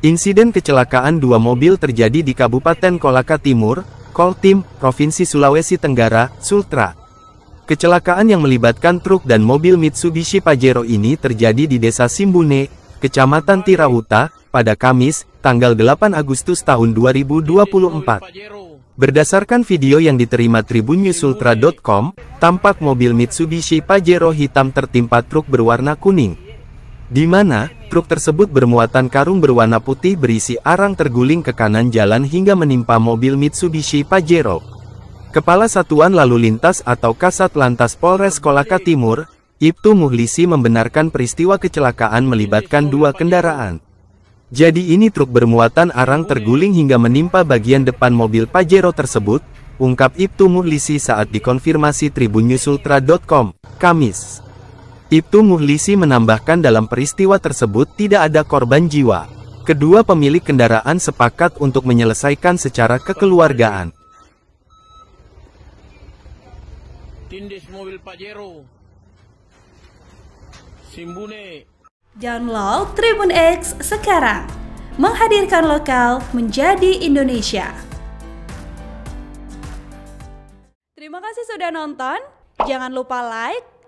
Insiden kecelakaan dua mobil terjadi di Kabupaten Kolaka Timur, Koltim, Provinsi Sulawesi Tenggara, Sultra. Kecelakaan yang melibatkan truk dan mobil Mitsubishi Pajero ini terjadi di Desa Simbune, Kecamatan Tirauta, pada Kamis, tanggal 8 Agustus tahun 2024. Berdasarkan video yang diterima tribunnewsultra.com, tampak mobil Mitsubishi Pajero hitam tertimpa truk berwarna kuning. Di mana, Truk tersebut bermuatan karung berwarna putih berisi arang terguling ke kanan jalan hingga menimpa mobil Mitsubishi Pajero. Kepala Satuan Lalu Lintas atau Kasat Lantas Polres Kolaka Timur, Ibtu Muhlisi membenarkan peristiwa kecelakaan melibatkan dua kendaraan. Jadi ini truk bermuatan arang terguling hingga menimpa bagian depan mobil Pajero tersebut, ungkap Ibtu Muhlisi saat dikonfirmasi Tribunnewsultra.com, Kamis. Ibtu Muhlisi menambahkan dalam peristiwa tersebut tidak ada korban jiwa. Kedua pemilik kendaraan sepakat untuk menyelesaikan secara kekeluargaan. Tindis mobil Pajero. Simbune. Download Tribun X sekarang. Menghadirkan lokal menjadi Indonesia. Terima kasih sudah nonton. Jangan lupa like,